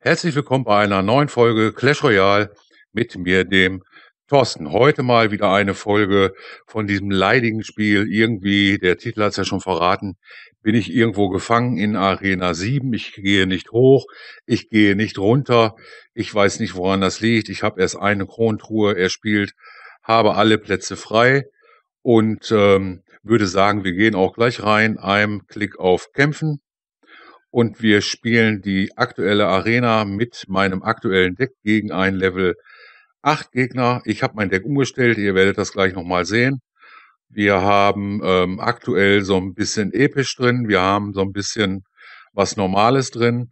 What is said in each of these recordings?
Herzlich willkommen bei einer neuen Folge Clash Royale mit mir, dem Thorsten, heute mal wieder eine Folge von diesem leidigen Spiel. Irgendwie, der Titel hat's ja schon verraten, bin ich irgendwo gefangen in Arena 7. Ich gehe nicht hoch, ich gehe nicht runter. Ich weiß nicht, woran das liegt. Ich habe erst eine Kronentruhe erspielt, habe alle Plätze frei und ähm, würde sagen, wir gehen auch gleich rein. Ein Klick auf Kämpfen. Und wir spielen die aktuelle Arena mit meinem aktuellen Deck gegen ein Level acht Gegner. Ich habe mein Deck umgestellt, ihr werdet das gleich nochmal sehen. Wir haben ähm, aktuell so ein bisschen episch drin, wir haben so ein bisschen was Normales drin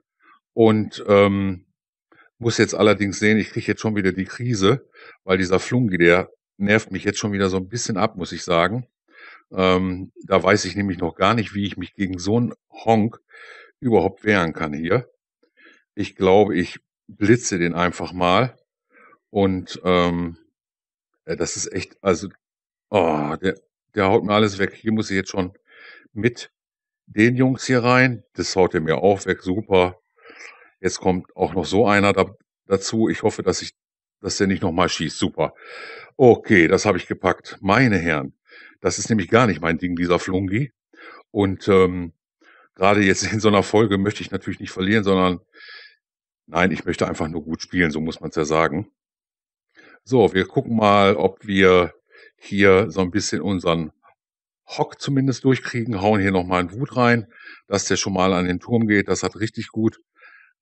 und ähm, muss jetzt allerdings sehen, ich kriege jetzt schon wieder die Krise, weil dieser Flungi, der nervt mich jetzt schon wieder so ein bisschen ab, muss ich sagen. Ähm, da weiß ich nämlich noch gar nicht, wie ich mich gegen so einen Honk überhaupt wehren kann hier. Ich glaube, ich blitze den einfach mal. Und ähm, das ist echt, also, oh, der, der haut mir alles weg. Hier muss ich jetzt schon mit den Jungs hier rein. Das haut er mir auch weg, super. Jetzt kommt auch noch so einer da, dazu. Ich hoffe, dass ich, dass der nicht nochmal schießt. Super. Okay, das habe ich gepackt. Meine Herren, das ist nämlich gar nicht mein Ding, dieser Flungi. Und ähm, gerade jetzt in so einer Folge möchte ich natürlich nicht verlieren, sondern nein, ich möchte einfach nur gut spielen, so muss man es ja sagen. So, wir gucken mal, ob wir hier so ein bisschen unseren Hock zumindest durchkriegen, hauen hier nochmal einen Wut rein, dass der schon mal an den Turm geht. Das hat richtig gut,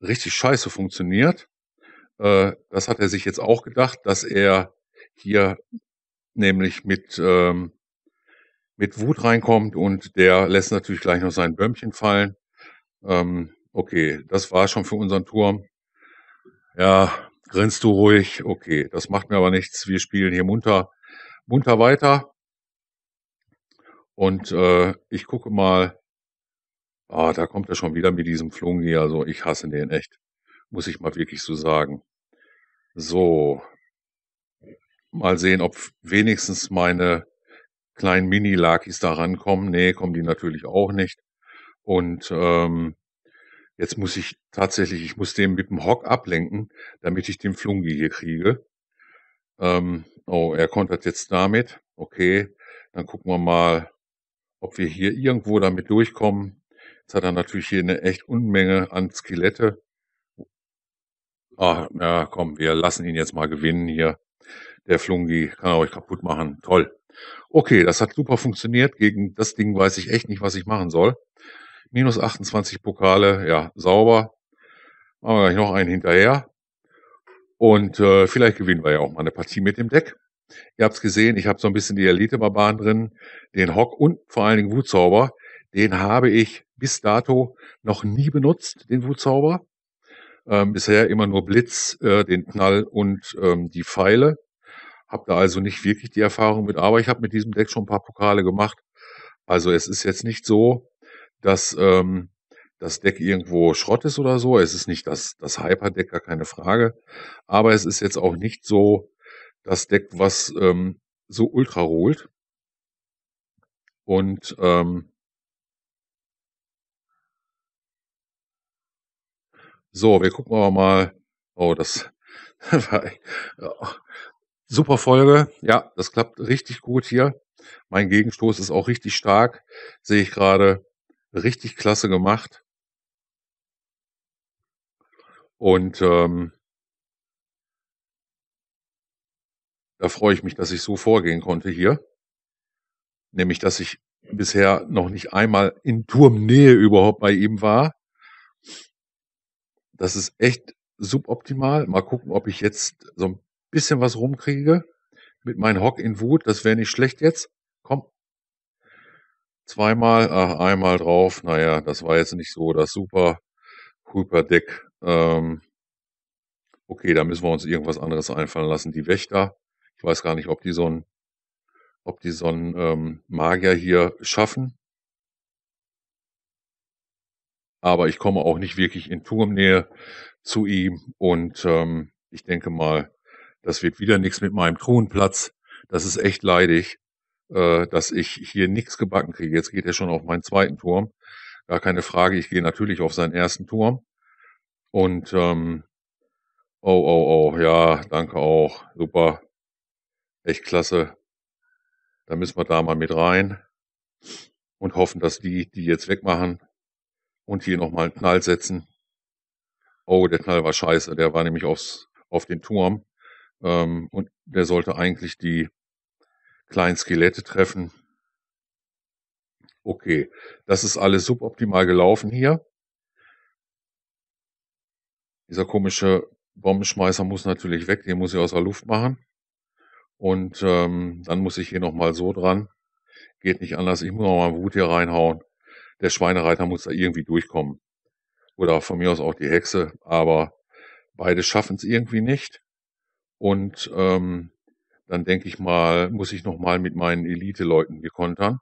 richtig scheiße funktioniert. Äh, das hat er sich jetzt auch gedacht, dass er hier nämlich mit, ähm, mit Wut reinkommt und der lässt natürlich gleich noch sein Bömmchen fallen. Ähm, okay, das war schon für unseren Turm. Ja, Grinst du ruhig? Okay, das macht mir aber nichts. Wir spielen hier munter, munter weiter. Und äh, ich gucke mal. Ah, da kommt er schon wieder mit diesem Flungi. Also ich hasse den echt. Muss ich mal wirklich so sagen. So. Mal sehen, ob wenigstens meine kleinen Mini-Lakis da rankommen. Nee, kommen die natürlich auch nicht. Und ähm, Jetzt muss ich tatsächlich, ich muss den mit dem Hock ablenken, damit ich den Flungi hier kriege. Ähm, oh, er kontert jetzt damit. Okay, dann gucken wir mal, ob wir hier irgendwo damit durchkommen. Jetzt hat er natürlich hier eine echt Unmenge an Skelette. Ah, ja, komm, wir lassen ihn jetzt mal gewinnen hier. Der Flungi kann euch kaputt machen. Toll. Okay, das hat super funktioniert. Gegen das Ding weiß ich echt nicht, was ich machen soll minus 28 Pokale, ja, sauber. Machen wir gleich noch einen hinterher. Und äh, vielleicht gewinnen wir ja auch mal eine Partie mit dem Deck. Ihr habt es gesehen, ich habe so ein bisschen die Elite-Barbaren drin, den Hock und vor allen Dingen Wutzauber. Den habe ich bis dato noch nie benutzt, den Wutzauber. Ähm, bisher immer nur Blitz, äh, den Knall und ähm, die Pfeile. Habe da also nicht wirklich die Erfahrung mit, aber ich habe mit diesem Deck schon ein paar Pokale gemacht. Also es ist jetzt nicht so, dass ähm, das Deck irgendwo Schrott ist oder so. Es ist nicht das, das Hyperdeck, gar keine Frage. Aber es ist jetzt auch nicht so das Deck, was ähm, so ultra rollt. Und ähm, so, wir gucken aber mal. Oh, das war super Folge. Ja, das klappt richtig gut hier. Mein Gegenstoß ist auch richtig stark, sehe ich gerade. Richtig klasse gemacht. Und ähm da freue ich mich, dass ich so vorgehen konnte hier. Nämlich, dass ich bisher noch nicht einmal in Turmnähe überhaupt bei ihm war. Das ist echt suboptimal. Mal gucken, ob ich jetzt so ein bisschen was rumkriege mit meinem Hock in Wut. Das wäre nicht schlecht jetzt zweimal, ach, einmal drauf, naja, das war jetzt nicht so das super, hyper Deck. Ähm, okay, da müssen wir uns irgendwas anderes einfallen lassen. Die Wächter, ich weiß gar nicht, ob die so ein, ob die so ein ähm, Magier hier schaffen. Aber ich komme auch nicht wirklich in Turmnähe zu ihm und ähm, ich denke mal, das wird wieder nichts mit meinem Truhenplatz. Das ist echt leidig äh, dass ich hier nichts gebacken kriege. Jetzt geht er schon auf meinen zweiten Turm. Gar keine Frage, ich gehe natürlich auf seinen ersten Turm. Und ähm, oh, oh, oh, ja, danke auch. Super. Echt klasse. Da müssen wir da mal mit rein und hoffen, dass die, die jetzt wegmachen und hier nochmal einen Knall setzen. Oh, der Knall war scheiße. Der war nämlich aufs, auf den Turm. Ähm, und der sollte eigentlich die kleinen Skelette treffen. Okay, das ist alles suboptimal gelaufen hier. Dieser komische Bombenschmeißer muss natürlich weg, den muss ich aus der Luft machen. Und ähm, dann muss ich hier nochmal so dran. Geht nicht anders, ich muss nochmal Wut hier reinhauen. Der Schweinereiter muss da irgendwie durchkommen. Oder von mir aus auch die Hexe, aber beide schaffen es irgendwie nicht. Und ähm, dann denke ich mal, muss ich nochmal mit meinen Elite-Leuten hier kontern.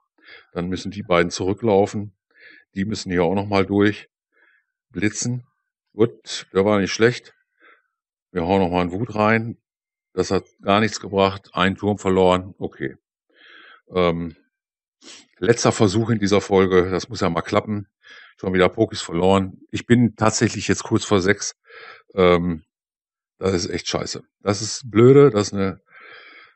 Dann müssen die beiden zurücklaufen. Die müssen hier auch nochmal durch. Blitzen. Gut, der war nicht schlecht. Wir hauen nochmal einen Wut rein. Das hat gar nichts gebracht. Ein Turm verloren. Okay. Ähm, letzter Versuch in dieser Folge. Das muss ja mal klappen. Schon wieder Pokis verloren. Ich bin tatsächlich jetzt kurz vor sechs. Ähm, das ist echt scheiße. Das ist blöde. Das ist eine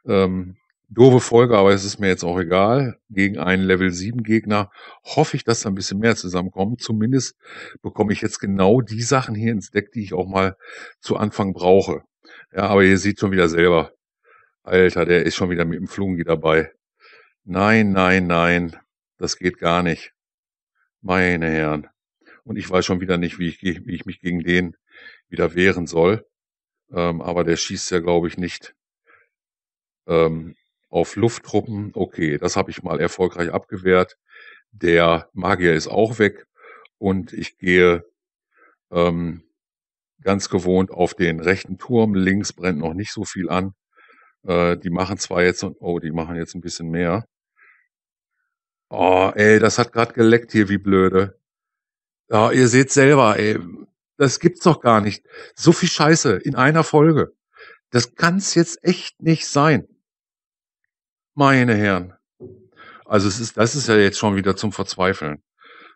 ähm, doofe Folge, aber es ist mir jetzt auch egal. Gegen einen Level 7 Gegner hoffe ich, dass da ein bisschen mehr zusammenkommt. Zumindest bekomme ich jetzt genau die Sachen hier ins Deck, die ich auch mal zu Anfang brauche. Ja, aber ihr seht schon wieder selber. Alter, der ist schon wieder mit dem Flungi dabei. Nein, nein, nein. Das geht gar nicht. Meine Herren. Und ich weiß schon wieder nicht, wie ich, wie ich mich gegen den wieder wehren soll. Ähm, aber der schießt ja, glaube ich, nicht ähm, auf Lufttruppen. Okay, das habe ich mal erfolgreich abgewehrt. Der Magier ist auch weg und ich gehe ähm, ganz gewohnt auf den rechten Turm. Links brennt noch nicht so viel an. Äh, die machen zwar jetzt, oh, die machen jetzt ein bisschen mehr. Oh, ey, das hat gerade geleckt hier, wie blöde. Ja, ihr seht selber, ey, das gibt's doch gar nicht. So viel Scheiße in einer Folge. Das kann's jetzt echt nicht sein. Meine Herren. Also es ist, das ist ja jetzt schon wieder zum Verzweifeln.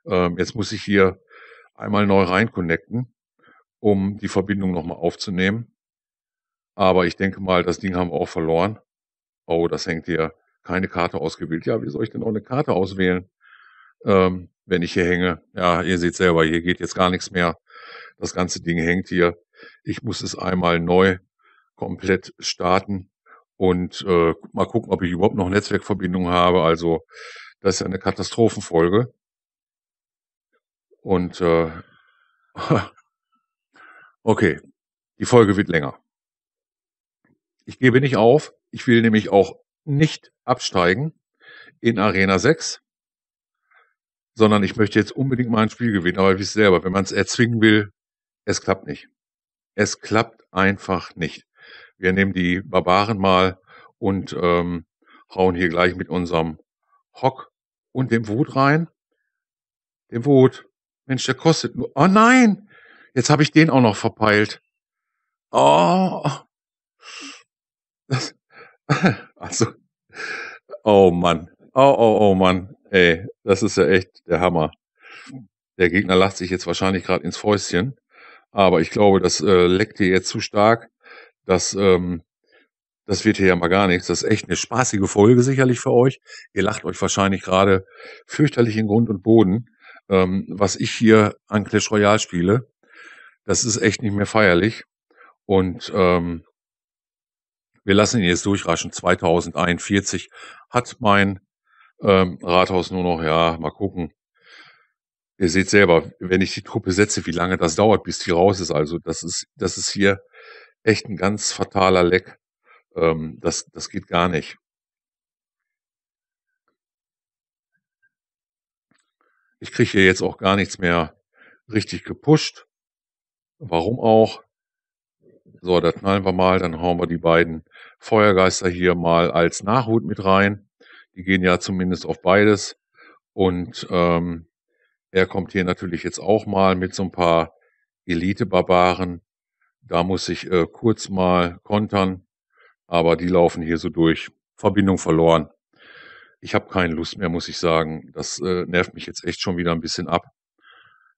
Ähm, jetzt muss ich hier einmal neu reinconnecten, um die Verbindung nochmal aufzunehmen. Aber ich denke mal, das Ding haben wir auch verloren. Oh, das hängt hier. Keine Karte ausgewählt. Ja, wie soll ich denn auch eine Karte auswählen, ähm, wenn ich hier hänge? Ja, ihr seht selber, hier geht jetzt gar nichts mehr. Das ganze Ding hängt hier. Ich muss es einmal neu komplett starten und äh, mal gucken, ob ich überhaupt noch Netzwerkverbindung habe. Also das ist eine Katastrophenfolge. Und äh, okay, die Folge wird länger. Ich gebe nicht auf. Ich will nämlich auch nicht absteigen in Arena 6, sondern ich möchte jetzt unbedingt mal ein Spiel gewinnen. Aber ich selber, wenn man es erzwingen will, es klappt nicht. Es klappt einfach nicht wir nehmen die Barbaren mal und ähm, hauen hier gleich mit unserem Hock und dem Wut rein. Dem Wut. Mensch, der kostet nur. Oh nein! Jetzt habe ich den auch noch verpeilt. Oh. Das, also. Oh Mann. Oh, oh, oh Mann. Ey, das ist ja echt der Hammer. Der Gegner lacht sich jetzt wahrscheinlich gerade ins Fäustchen. Aber ich glaube, das äh, leckt dir jetzt zu stark. Das, ähm, das wird hier ja mal gar nichts. Das ist echt eine spaßige Folge sicherlich für euch. Ihr lacht euch wahrscheinlich gerade fürchterlich in Grund und Boden, ähm, was ich hier an Clash Royale spiele. Das ist echt nicht mehr feierlich. Und ähm, wir lassen ihn jetzt durchraschen. 2041 hat mein ähm, Rathaus nur noch, ja, mal gucken. Ihr seht selber, wenn ich die Truppe setze, wie lange das dauert, bis die raus ist. Also das ist, das ist hier echt ein ganz fataler Leck. Ähm, das, das geht gar nicht. Ich kriege hier jetzt auch gar nichts mehr richtig gepusht. Warum auch? So, da knallen wir mal, dann hauen wir die beiden Feuergeister hier mal als Nachhut mit rein. Die gehen ja zumindest auf beides. Und ähm, er kommt hier natürlich jetzt auch mal mit so ein paar Elite-Barbaren. Da muss ich äh, kurz mal kontern, aber die laufen hier so durch. Verbindung verloren. Ich habe keine Lust mehr, muss ich sagen. Das äh, nervt mich jetzt echt schon wieder ein bisschen ab.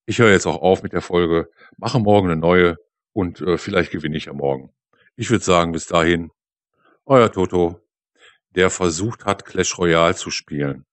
Ich höre jetzt auch auf mit der Folge, mache morgen eine neue und äh, vielleicht gewinne ich ja morgen. Ich würde sagen, bis dahin, euer Toto, der versucht hat, Clash Royale zu spielen.